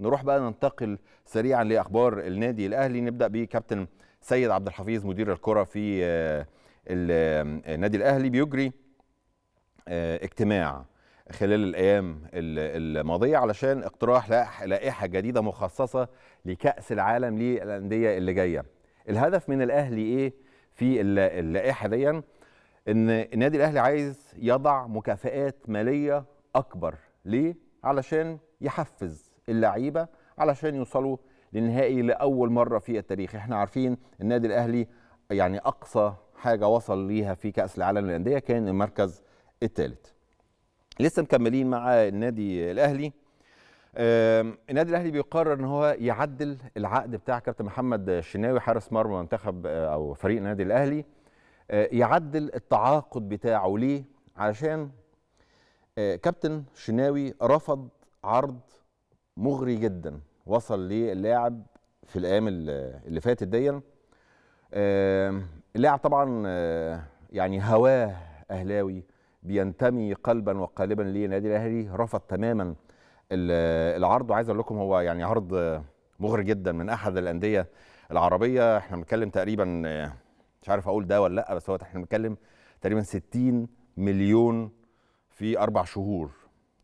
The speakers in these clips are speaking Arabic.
نروح بقى ننتقل سريعا لاخبار النادي الاهلي نبدا بكابتن سيد عبد الحفيظ مدير الكره في آه، آه، النادي الاهلي بيجري آه، اجتماع خلال الايام الماضيه علشان اقتراح لائحه جديده مخصصه لكاس العالم للانديه اللي جايه الهدف من الاهلي ايه في اللائحه دي ان النادي الاهلي عايز يضع مكافئات ماليه اكبر ليه علشان يحفز اللعيبه علشان يوصلوا للنهائي لاول مره في التاريخ احنا عارفين النادي الاهلي يعني اقصى حاجه وصل ليها في كاس العالم للانديه كان المركز الثالث لسه مكملين مع النادي الاهلي النادي الاهلي بيقرر ان هو يعدل العقد بتاع كابتن محمد الشناوي حارس مرمى منتخب آه، او فريق النادي الاهلي آه، يعدل التعاقد بتاعه ليه علشان آه، كابتن شناوي رفض عرض مغري جدا وصل للاعب في الايام اللي فاتت دي اللاعب طبعا آه، يعني هواه اهلاوي بينتمي قلبا وقالبا للنادي الاهلي رفض تماما العرض وعايز اقول لكم هو يعني عرض مغري جدا من احد الانديه العربيه احنا بنتكلم تقريبا آه، مش عارف اقول ده ولا لا بس هو احنا بنتكلم تقريبا 60 مليون في اربع شهور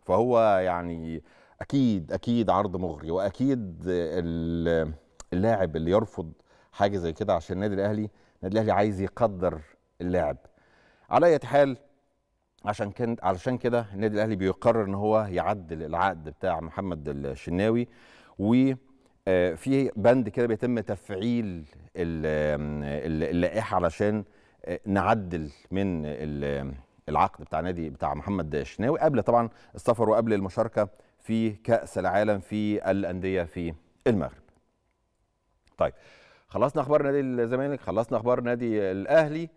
فهو يعني اكيد اكيد عرض مغري واكيد اللاعب اللي يرفض حاجه زي كده عشان النادي الاهلي النادي الاهلي عايز يقدر اللاعب على اي حال عشان كان علشان كده النادي الاهلي بيقرر ان هو يعدل العقد بتاع محمد الشناوي و آه، في بند كده بيتم تفعيل اللائحه علشان آه، نعدل من العقد بتاع نادي بتاع محمد الشناوي قبل طبعا السفر وقبل المشاركه في كأس العالم في الأندية في المغرب طيب خلصنا أخبار نادي الزمالك خلصنا أخبار نادي الأهلي